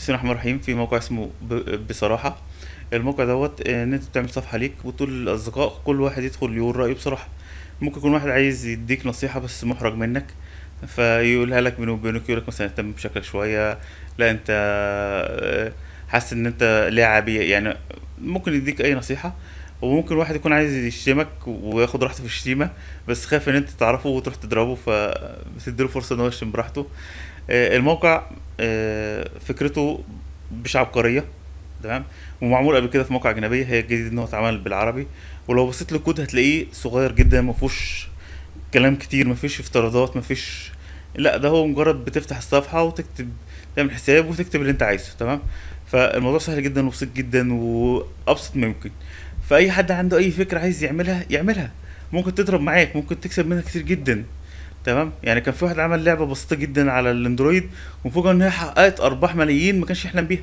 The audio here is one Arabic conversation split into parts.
بسم الله الرحمن الرحيم في موقع اسمه بصراحه الموقع دوت آه، ان انت بتعمل صفحه ليك وتقول للأصدقاء كل واحد يدخل يقول رايه بصراحه ممكن يكون واحد عايز يديك نصيحه بس محرج منك فيقولها لك بينه وبينك يقولك مثلا اهتم بشكلك شويه لا انت آه، حاسس ان انت لاعب يعني ممكن يديك اي نصيحه وممكن واحد يكون عايز يشتمك وياخد راحته في الشتيمه بس خايف ان انت تعرفه وتروح تضربه فبتديله فرصه ان هو يشتم براحته آه، الموقع آه، فكرته مش عبقريه تمام ومعمول قبل كده في موقع اجنبيه هي الجديد ان هو اتعمل بالعربي ولو بصيت للكود هتلاقيه صغير جدا ما فيهوش كلام كتير ما فيش افتراضات ما فيش لا ده هو مجرد بتفتح الصفحه وتكتب تعمل حساب وتكتب اللي انت عايزه تمام فالموضوع سهل جدا وبسيط جدا وابسط ما يمكن فاي حد عنده اي فكره عايز يعملها يعملها ممكن تضرب معاك ممكن تكسب منها كتير جدا تمام يعني كان في واحد عمل لعبه بسيطه جدا على الاندرويد وفوجئ ان هي حققت ارباح ملايين ما كانش يحلم بيها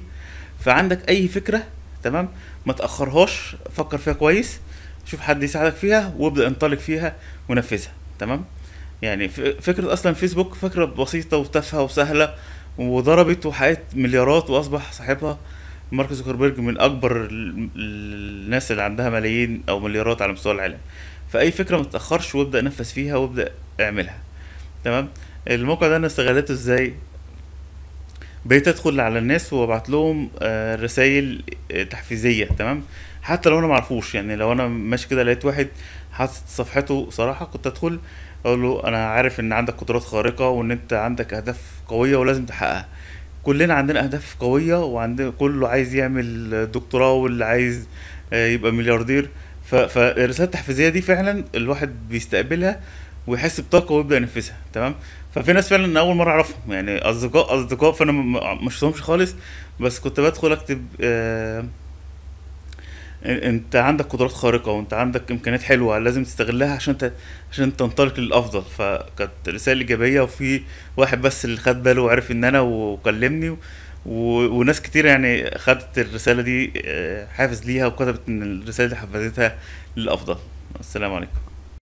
فعندك اي فكره تمام ما تاخرهاش فكر فيها كويس شوف حد يساعدك فيها وابدا انطلق فيها ونفذها تمام يعني فكره اصلا فيسبوك فكره بسيطه وتافهه وسهله وضربت وحققت مليارات واصبح صاحبها مارك زوكربيرج من اكبر الناس اللي عندها ملايين او مليارات على مستوى العالم فاي فكره ما تتاخرش وابدا نفذ فيها وابدا اعملها تمام الموقع ده انا استغلته ازاي بقيت ادخل على الناس وابعت لهم آه، رسائل آه، تحفيزيه تمام حتى لو انا معرفوش يعني لو انا ماشي كده لقيت واحد حاطط صفحته صراحه كنت ادخل اقول له انا عارف ان عندك قدرات خارقه وان انت عندك اهداف قويه ولازم تحققها كلنا عندنا اهداف قويه وعندنا كله عايز يعمل دكتوراه واللي عايز آه، يبقى ملياردير فالرساله التحفيزيه دي فعلا الواحد بيستقبلها ويحس بطاقه ويبدا ينفذها تمام ففي ناس فعلا اول مره اعرفهم يعني اصدقاء اصدقاء فانا مش خالص بس كنت بدخل اكتب آه انت عندك قدرات خارقه وانت عندك امكانيات حلوه لازم تستغلها عشان ت... عشان تنطلق للافضل فكانت رساله ايجابيه وفي واحد بس اللي خد باله وعرف ان انا وكلمني و... و... وناس كتير يعني خدت الرساله دي آه، حافز ليها وكتبت ان الرساله دي حفزتها للافضل السلام عليكم